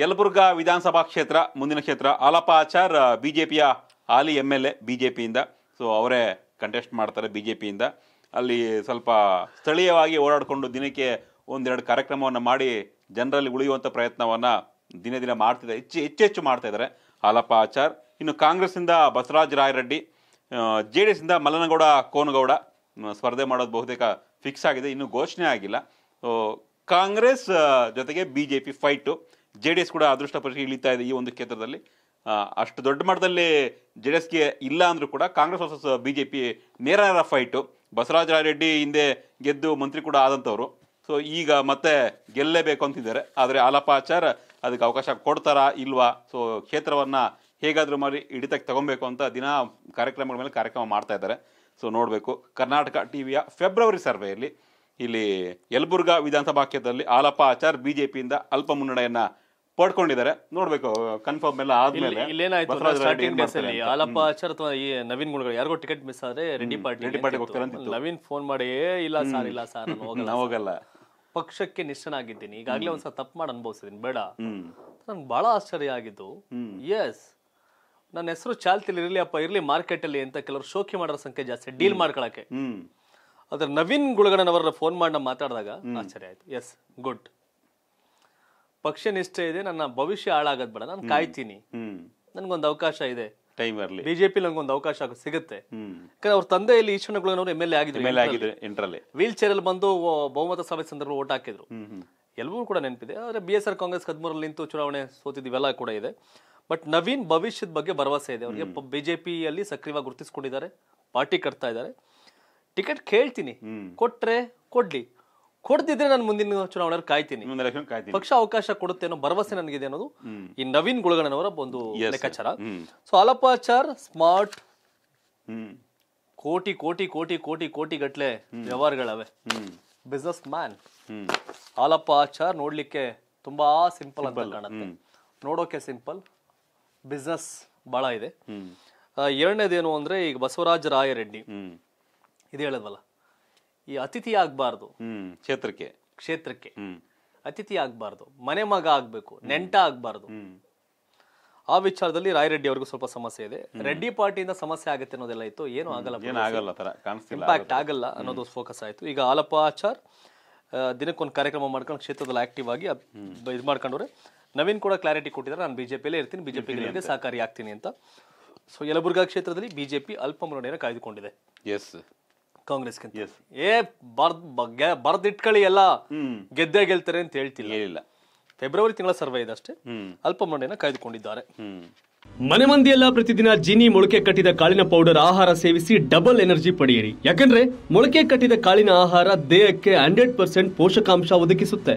ಯಲಬುರ್ಗಾ ವಿಧಾನಸಭಾ ಕ್ಷೇತ್ರ ಮುಂದಿನ ಕ್ಷೇತ್ರ ಹಾಲಪ್ಪ ಆಚಾರ್ ಬಿ ಜೆ ಪಿಯ ಹಾಲಿ M L A B J ಪಿಯಿಂದ ಸೊ ಅವರೇ ಕಂಟೆಸ್ಟ್ ಮಾಡ್ತಾರೆ ಬಿ ಜೆ ಪಿಯಿಂದ ಅಲ್ಲಿ ಸ್ವಲ್ಪ ಸ್ಥಳೀಯವಾಗಿ ಓಡಾಡಿಕೊಂಡು ದಿನಕ್ಕೆ ಒಂದೆರಡು ಕಾರ್ಯಕ್ರಮವನ್ನು ಮಾಡಿ ಜನರಲ್ಲಿ ಉಳಿಯುವಂಥ ಪ್ರಯತ್ನವನ್ನು ದಿನೇ ದಿನ ಮಾಡ್ತಿದ್ದಾರೆ ಹೆಚ್ಚು ಹೆಚ್ಚೆಚ್ಚು ಮಾಡ್ತಾ ಇದ್ದಾರೆ ಹಾಲಪ್ಪ ಆಚಾರ್ ಇನ್ನು ಕಾಂಗ್ರೆಸ್ಸಿಂದ ಬಸವರಾಜ್ ರಾಯರೆಡ್ಡಿ ಜೆ ಡಿ ಎಸ್ಸಿಂದ ಮಲ್ಲನಗೌಡ ಕೋನಗೌಡ ಸ್ಪರ್ಧೆ ಮಾಡೋದು ಬಹುತೇಕ ಫಿಕ್ಸ್ ಆಗಿದೆ ಇನ್ನೂ ಘೋಷಣೆ ಆಗಿಲ್ಲ ಕಾಂಗ್ರೆಸ್ ಜೊತೆಗೆ B J P fight J D S ಕೂಡ ಅದೃಷ್ಟ ಇಳಿತಾ ಇದೆ ಈ ಒಂದು ಕ್ಷೇತ್ರದಲ್ಲಿ ಅಷ್ಟು ದೊಡ್ಡ ಮಟ್ಟದಲ್ಲಿ ಜೆ ಡಿ ಎಸ್ಗೆ ಇಲ್ಲ ಅಂದರೂ ಕೂಡ Congress versus B J P ನೇರ ಫೈಟು ಬಸವರಾಜರೆಡ್ಡಿ ಹಿಂದೆ ಗೆದ್ದು ಮಂತ್ರಿ ಕೂಡ ಆದಂಥವ್ರು ಸೊ ಈಗ ಮತ್ತೆ ಗೆಲ್ಲಲೇಬೇಕು ಅಂತಿದ್ದಾರೆ ಆದರೆ ಆಲಪಾಚಾರ ಅದಕ್ಕೆ ಅವಕಾಶ ಕೊಡ್ತಾರಾ ಇಲ್ವಾ ಸೊ ಕ್ಷೇತ್ರವನ್ನು ಹೇಗಾದರೂ ಮಾಡಿ ಹಿಡಿತಕ್ಕೆ ತಗೊಬೇಕು ಅಂತ ದಿನ ಕಾರ್ಯಕ್ರಮಗಳ ಮೇಲೆ ಕಾರ್ಯಕ್ರಮ ಮಾಡ್ತಾ ಇದ್ದಾರೆ ಸೊ ನೋಡಬೇಕು ಕರ್ನಾಟಕ ಟಿ ವಿಯ ಫೆಬ್ರವರಿ ಸರ್ವೆಯಲ್ಲಿ ಇಲ್ಲಿ ಯಲಬುರ್ಗಾ ವಿಧಾನಸಭಾ ಕ್ಷೇತ್ರದಲ್ಲಿ ಆಲಪ್ಪ ಆಚಾರ್ ಬಿಜೆಪಿಯಿಂದ ಅಲ್ಪ ಮುನ್ನಡೆಯನ್ನ ಪಡ್ಕೊಂಡಿದ್ದಾರೆ ನೋಡ್ಬೇಕು ಕನ್ಫರ್ಮ್ ಎಲ್ಲ ಆದ್ಮೇಲೆ ಇಲ್ಲೇನಾಯ್ತು ಆಚಾರ್ ಅಥವಾ ಈ ನವೀನ್ ಗುಣಗಳು ಯಾರಿಗೋ ಟಿಕೆಟ್ ಮಿಸ್ ಆದ್ರೆ ಪಾರ್ಟಿ ನವೀನ್ ಫೋನ್ ಮಾಡಿ ಇಲ್ಲ ಸರ್ ಇಲ್ಲ ಸರ್ ಹೋಗಲ್ಲ ಪಕ್ಷಕ್ಕೆ ಆಗಿದ್ದೀನಿ ಈಗಾಗಲೇ ಒಂದ್ಸಲ ತಪ್ಪು ಮಾಡಿ ಅನುಭವಿಸಿದ್ದೀನಿ ಬೇಡ ನಂಗೆ ಬಹಳ ಆಶ್ಚರ್ಯ ಆಗಿದ್ದು ಎಸ್ ನನ್ನ ಹೆಸರು ಚಾಲ್ತಿಲಿ ಇರ್ಲಿ ಅಪ್ಪ ಇರ್ಲಿ ಮಾರ್ಕೆಟ್ ಅಲ್ಲಿ ಅಂತ ಕೆಲವರು ಶೋಕಿ ಮಾಡೋ ಸಂಖ್ಯೆ ಜಾಸ್ತಿ ಡೀಲ್ ಮಾಡ್ಕೊಳಕ್ಕೆ ಆದ್ರೆ ನವೀನ್ ಗುಳಗಣನವರ ಅವರ ಫೋನ್ ಮಾಡಿ ನಾವು ಮಾತಾಡಿದಾಗ ಆಶ್ಚರ್ಯ ಆಯ್ತು ಎಸ್ ಗುಡ್ ಪಕ್ಷ ನಿಷ್ಠೆ ಇದೆ ನನ್ನ ಭವಿಷ್ಯ ಹಾಳಾಗದ್ ಬೇಡ ನಾನು ಕಾಯ್ತೀನಿ ನನ್ಗೊಂದು ಅವಕಾಶ ಇದೆ ಟೈಮ್ ಇರಲಿ ಬಿಜೆಪಿ ನನ್ಗೊಂದು ಅವಕಾಶ ಸಿಗುತ್ತೆ ಯಾಕಂದ್ರೆ ಅವ್ರ ತಂದೆ ಇಲ್ಲಿ ಈಶ್ವರ ಅವರು ಎಮ್ ಎಲ್ ಎ ಆಗಿದ್ರು ವೀಲ್ ಚೇರ್ ಅಲ್ಲಿ ಬಂದು ಬಹುಮತ ಸಭೆ ಸಂದರ್ಭ ಓಟ್ ಹಾಕಿದ್ರು ಎಲ್ಲರೂ ಕೂಡ ನೆನಪಿದೆ ಆದ್ರೆ ಬಿ ಎಸ್ ಆರ್ ಕಾಂಗ್ರೆಸ್ ಹದಿಮೂರಲ್ಲಿ ನಿಂತು ಚುನಾವಣೆ ಸೋತಿದ್ದಿವೆಲ್ಲ ಕೂಡ ಇದೆ ಬಟ್ ನವೀನ್ ಭವಿಷ್ಯದ ಬಗ್ಗೆ ಭರವಸೆ ಇದೆ ಅವರಿಗೆ ಬಿಜೆಪಿಯಲ್ಲಿ ಸಕ್ರಿಯವಾಗಿ ಗುರುತಿಸಿಕೊಂಡಿದ್ದಾರೆ ಪಾರ್ಟಿ ಕಟ್ತಾ ಇದ್ದಾರೆ ಟಿಕೆಟ್ ಕೇಳ್ತೀನಿ ಕೊಟ್ರೆ ಕೊಡ್ಲಿ ಕೊಡ್ದಿದ್ರೆ ನಾನು ಮುಂದಿನ ಚುನಾವಣೆ ಕಾಯ್ತೀನಿ ಪಕ್ಷ ಅವಕಾಶ ಕೊಡುತ್ತೆ ಅನ್ನೋ ಭರವಸೆ ನನಗಿದೆ ಅನ್ನೋದು ಈ ನವೀನ್ ಗುಳಗಣ್ಣನವರ ಒಂದು ಲೆಕ್ಕಾಚಾರ ಸೊ ಅಲಪಾಚಾರ್ ಸ್ಮಾರ್ಟ್ ಕೋಟಿ ಕೋಟಿ ಕೋಟಿ ಕೋಟಿ ಕೋಟಿ ಗಟ್ಲೆ ವ್ಯವಹಾರಗಳವೆ ಬಿಸ್ನೆಸ್ ಮ್ಯಾನ್ ಆಲಪ್ಪ ಆಚಾರ್ ನೋಡ್ಲಿಕ್ಕೆ ತುಂಬಾ ಸಿಂಪಲ್ ಅಂತ ಕಾಣುತ್ತೆ ನೋಡೋಕೆ ಸಿಂಪಲ್ ಬಿಸ್ನೆಸ್ ಬಹಳ ಇದೆ ಎರಡನೇದೇನು ಅಂದ್ರೆ ಈಗ ಬಸವರಾಜ ರಾಯರೆಡ್ಡಿ ಇದು ಹೇಳದ್ವಲ್ಲ ಈ ಅತಿಥಿ ಆಗ್ಬಾರ್ದು ಕ್ಷೇತ್ರಕ್ಕೆ ಕ್ಷೇತ್ರಕ್ಕೆ ಅತಿಥಿ ಆಗ್ಬಾರ್ದು ಮನೆ ಮಗ ಆಗ್ಬೇಕು ನೆಂಟ ಆಗ್ಬಾರ್ದು ಆ ವಿಚಾರದಲ್ಲಿ ರಾಯರೆಡ್ಡಿ ಅವ್ರಿಗೂ ಸ್ವಲ್ಪ ಸಮಸ್ಯೆ ಇದೆ ರೆಡ್ಡಿ ಪಾರ್ಟಿಯಿಂದ ಸಮಸ್ಯೆ ಆಗುತ್ತೆ ಅನ್ನೋದೆಲ್ಲ ಇತ್ತು ಏನು ಆಗಲ್ಲ ಆಗಲ್ಲ ಇಂಪ್ಯಾಕ್ಟ್ ಆಗಲ್ಲ ಅನ್ನೋದು ಫೋಕಸ್ ಆಯ್ತು ಈಗ ಆಲಪ್ಪ ಆಚಾರ್ ದಿನಕ್ಕೊಂದು ಕಾರ್ಯಕ್ರಮ ಮಾಡ್ಕೊಂಡು ಕ್ಷೇತ್ರದಲ್ಲಿ ಆಕ್ಟಿವ್ ಆಗಿ ಇದು ಮಾಡ್ಕೊಂಡ್ರೆ ನವೀನ್ ಕೂಡ ಕ್ಲಾರಿಟಿ ಕೊಟ್ಟಿದ್ದಾರೆ ನಾನು ಬಿಜೆಪಿಯಲ್ಲೇ ಇರ್ತೀನಿ ಬಿಜೆಪಿ ಸಹಕಾರಿ ಆಗ್ತೀನಿ ಅಂತ ಸೊ ಯಲಬುರ್ಗಾ ಕ್ಷೇತ್ರದಲ್ಲಿ ಬಿಜೆಪಿ ಅಲ್ಪ ಮುನ್ನಡೆಯನ್ನು ಕಾಯ್ದುಕೊಂಡಿದೆ ಎಸ್ ಕಾಂಗ್ರೆಸ್ ಏ ಬರ್ದ್ ಇಟ್ಕೊಳ್ಳಿ ಎಲ್ಲ ಗೆದ್ದೆ ಗೆಲ್ತಾರೆ ಅಂತ ಹೇಳ್ತಿಲ್ಲ ಫೆಬ್ರವರಿ ತಿಂಗಳ ಸರ್ವೆ ಇದೆ ಅಷ್ಟೇ ಅಲ್ಪಮಂಡೆಯನ್ನು ಕಾಯ್ದುಕೊಂಡಿದ್ದಾರೆ ಮನೆ ಮಂದಿಯೆಲ್ಲ ಪ್ರತಿದಿನ ಜೀನಿ ಮೊಳಕೆ ಕಟ್ಟಿದ ಕಾಳಿನ ಪೌಡರ್ ಆಹಾರ ಸೇವಿಸಿ ಡಬಲ್ ಎನರ್ಜಿ ಪಡೆಯಿರಿ ಯಾಕಂದ್ರೆ ಮೊಳಕೆ ಕಟ್ಟಿದ ಕಾಳಿನ ಆಹಾರ ದೇಹಕ್ಕೆ ಹಂಡ್ರೆಡ್ ಪರ್ಸೆಂಟ್ ಪೋಷಕಾಂಶ ಒದಗಿಸುತ್ತೆ